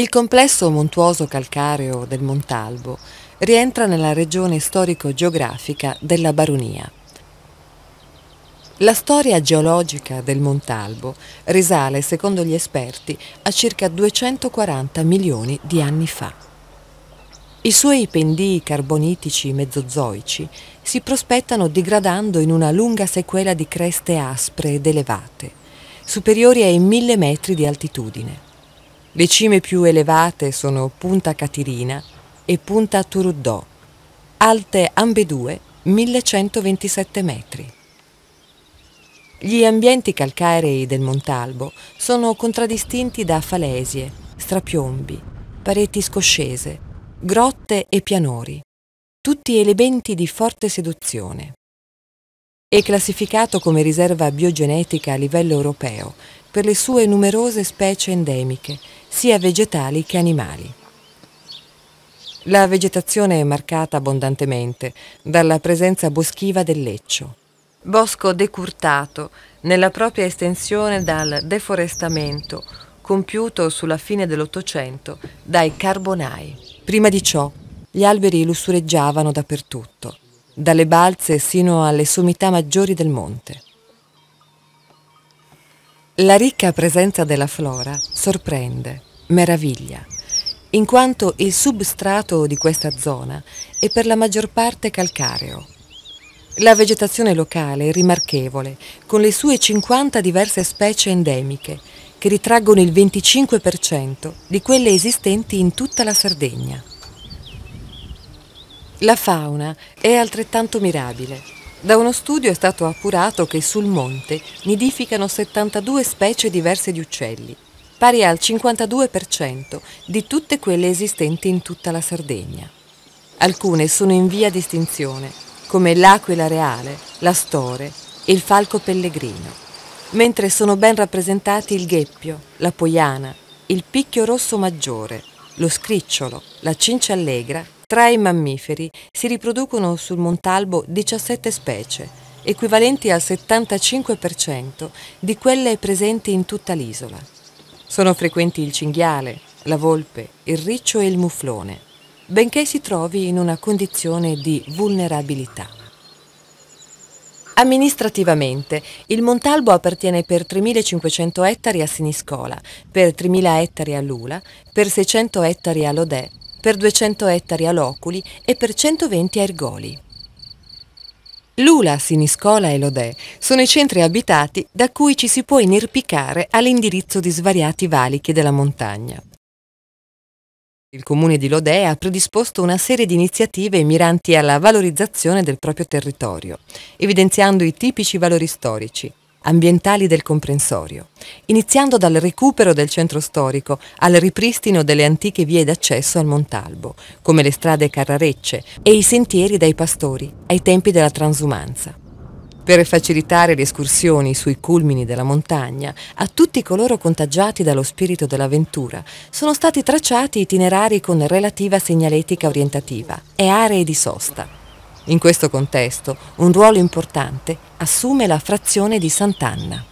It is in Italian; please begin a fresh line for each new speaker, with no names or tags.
Il complesso montuoso calcareo del Montalbo rientra nella regione storico-geografica della Baronia. La storia geologica del Montalbo risale, secondo gli esperti, a circa 240 milioni di anni fa. I suoi pendii carbonitici mezzozoici si prospettano digradando in una lunga sequela di creste aspre ed elevate, superiori ai mille metri di altitudine. Le cime più elevate sono Punta Catirina e Punta Turuddò, alte ambedue 1127 metri. Gli ambienti calcarei del Montalbo sono contraddistinti da falesie, strapiombi, pareti scoscese, grotte e pianori, tutti elementi di forte seduzione. È classificato come riserva biogenetica a livello europeo per le sue numerose specie endemiche sia vegetali che animali. La vegetazione è marcata abbondantemente dalla presenza boschiva del leccio, bosco decurtato nella propria estensione dal deforestamento compiuto sulla fine dell'Ottocento dai carbonai. Prima di ciò, gli alberi lussureggiavano dappertutto, dalle balze sino alle sommità maggiori del monte. La ricca presenza della flora sorprende, meraviglia, in quanto il substrato di questa zona è per la maggior parte calcareo. La vegetazione locale è rimarchevole, con le sue 50 diverse specie endemiche, che ritraggono il 25% di quelle esistenti in tutta la Sardegna. La fauna è altrettanto mirabile, da uno studio è stato appurato che sul monte nidificano 72 specie diverse di uccelli, pari al 52% di tutte quelle esistenti in tutta la Sardegna. Alcune sono in via di estinzione, come l'aquila reale, la store e il falco pellegrino, mentre sono ben rappresentati il gheppio, la poiana, il picchio rosso maggiore, lo scricciolo, la cincia allegra tra i mammiferi si riproducono sul Montalbo 17 specie, equivalenti al 75% di quelle presenti in tutta l'isola. Sono frequenti il cinghiale, la volpe, il riccio e il muflone, benché si trovi in una condizione di vulnerabilità. Amministrativamente, il Montalbo appartiene per 3.500 ettari a Siniscola, per 3.000 ettari a Lula, per 600 ettari a Lodè per 200 ettari a Loculi e per 120 a Ergoli. Lula, Siniscola e Lodè sono i centri abitati da cui ci si può inerpicare all'indirizzo di svariati valichi della montagna. Il comune di Lodè ha predisposto una serie di iniziative miranti alla valorizzazione del proprio territorio, evidenziando i tipici valori storici, ambientali del comprensorio, iniziando dal recupero del centro storico al ripristino delle antiche vie d'accesso al Montalbo, come le strade Carrarecce e i sentieri dai pastori ai tempi della transumanza. Per facilitare le escursioni sui culmini della montagna, a tutti coloro contagiati dallo spirito dell'avventura sono stati tracciati itinerari con relativa segnaletica orientativa e aree di sosta. In questo contesto un ruolo importante assume la frazione di Sant'Anna.